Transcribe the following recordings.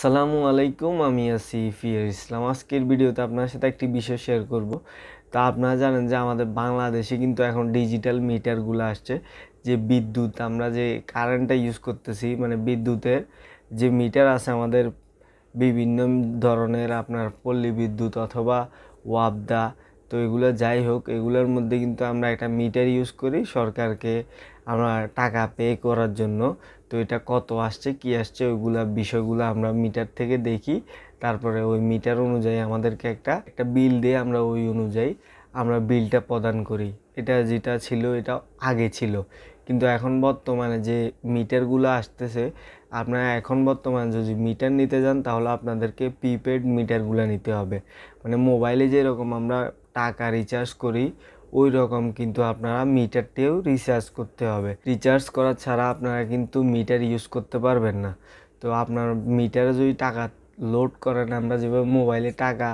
সালামু আলাইকুম আমি আছি ফিয়ার ইসলাম আজকের ভিডিওতে আপনার সাথে একটি বিষয় শেয়ার করব তা আপনারা জানেন যে আমাদের বাংলাদেশে কিন্তু এখন ডিজিটাল মিটারগুলো আসছে যে বিদ্যুৎ আমরা যে কারেন্টটা ইউজ করতেছি মানে বিদ্যুতের যে মিটার আছে আমাদের বিভিন্ন ধরনের আপনার পল্লী বিদ্যুৎ অথবা ওয়াবদা তো এগুলো যাই হোক এগুলোর মধ্যে কিন্তু আমরা একটা মিটার ইউজ করি সরকারকে আমরা টাকা পে করার জন্য তো এটা কত আসছে কি আসছে ওইগুলা বিষয়গুলো আমরা মিটার থেকে দেখি তারপরে ওই মিটার অনুযায়ী আমাদেরকে একটা একটা বিল দিয়ে আমরা ওই অনুযায়ী আমরা বিলটা প্রদান করি এটা যেটা ছিল এটা আগে ছিল কিন্তু এখন বর্তমানে যে মিটারগুলো আসতেছে আপনারা এখন বর্তমানে যদি মিটার নিতে যান তাহলে আপনাদেরকে প্রিপেড মিটারগুলো নিতে হবে মানে মোবাইলে যেরকম আমরা টাকা রিচার্জ করি ওই রকম কিন্তু আপনারা মিটারটিও রিচার্জ করতে হবে রিচার্জ করা ছাড়া আপনারা কিন্তু মিটার ইউজ করতে পারবেন না তো আপনার মিটারে যদি টাকা লোড করেন আমরা যেভাবে মোবাইলে টাকা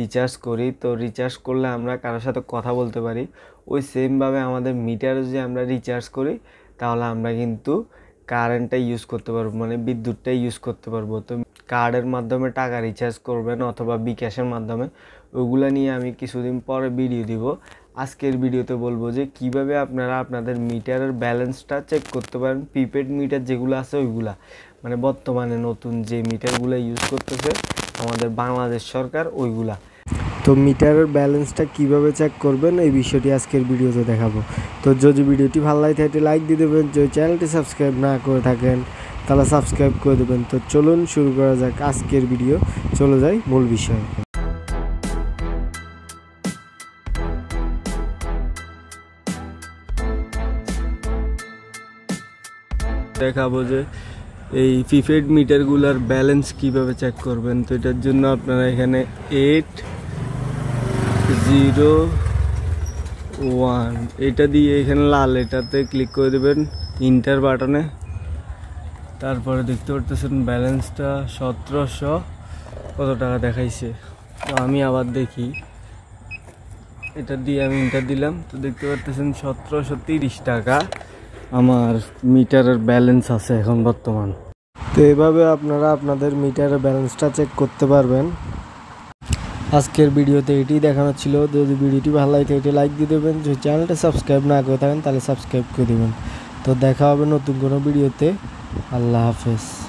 রিচার্জ করি তো রিচার্জ করলে আমরা কারোর সাথে কথা বলতে পারি ওই সেমভাবে আমাদের মিটারে যদি আমরা রিচার্জ করি তাহলে আমরা কিন্তু কারেন্টটা ইউজ করতে পারবো মানে বিদ্যুৎটা ইউজ করতে পারবো তো কার্ডের মাধ্যমে টাকা রিচার্জ করবেন অথবা বিকাশের মাধ্যমে ওগুলো নিয়ে আমি কিছুদিন পরে ভিডিও দিব আজকের ভিডিওতে বলবো যে কিভাবে আপনারা আপনাদের মিটারের ব্যালেন্সটা চেক করতে পারেন প্রিপেড মিটার যেগুলো আছে ওইগুলা মানে বর্তমানে নতুন যে মিটারগুলো ইউজ করতেছে আমাদের বাংলাদেশ সরকার ওইগুলা তো মিটারের ব্যালেন্সটা কিভাবে চেক করবেন এই বিষয়টি আজকের ভিডিওতে দেখাবো তো যদি ভিডিওটি ভালো লাগে থাকে লাইক দিয়ে দেবেন যদি চ্যানেলটি সাবস্ক্রাইব না করে থাকেন তাহলে সাবস্ক্রাইব করে দেবেন তো চলুন শুরু করা যাক আজকের ভিডিও চলে যাই মূল বিষয়ে দেখাবো যে এই প্রিপেড মিটারগুলোর ব্যালেন্স কিভাবে চেক করবেন তো এটার জন্য আপনারা এখানে এইট জিরো ওয়ান এটা দিয়ে এখানে লাল এটাতে ক্লিক করে দেবেন ইন্টার বাটনে তারপরে দেখতে পারতেছেন ব্যালেন্সটা সতেরোশো কত টাকা দেখাইছে তো আমি আবার দেখি এটা দিয়ে আমি ইন্টার দিলাম তো দেখতে পারতেছেন সতেরোশো তিরিশ টাকা আমার মিটারের ব্যালেন্স আছে এখন বর্তমান তো এভাবে আপনারা আপনাদের মিটারের ব্যালেন্সটা চেক করতে পারবেন আজকের ভিডিওতে এটি দেখানো ছিল যদি ভিডিওটি ভালো লাগে এটি লাইক দিয়ে দেবেন যদি চ্যানেলটা সাবস্ক্রাইব না করে থাকেন তাহলে সাবস্ক্রাইব করে দেবেন তো দেখা হবে নতুন কোনো ভিডিওতে I love this.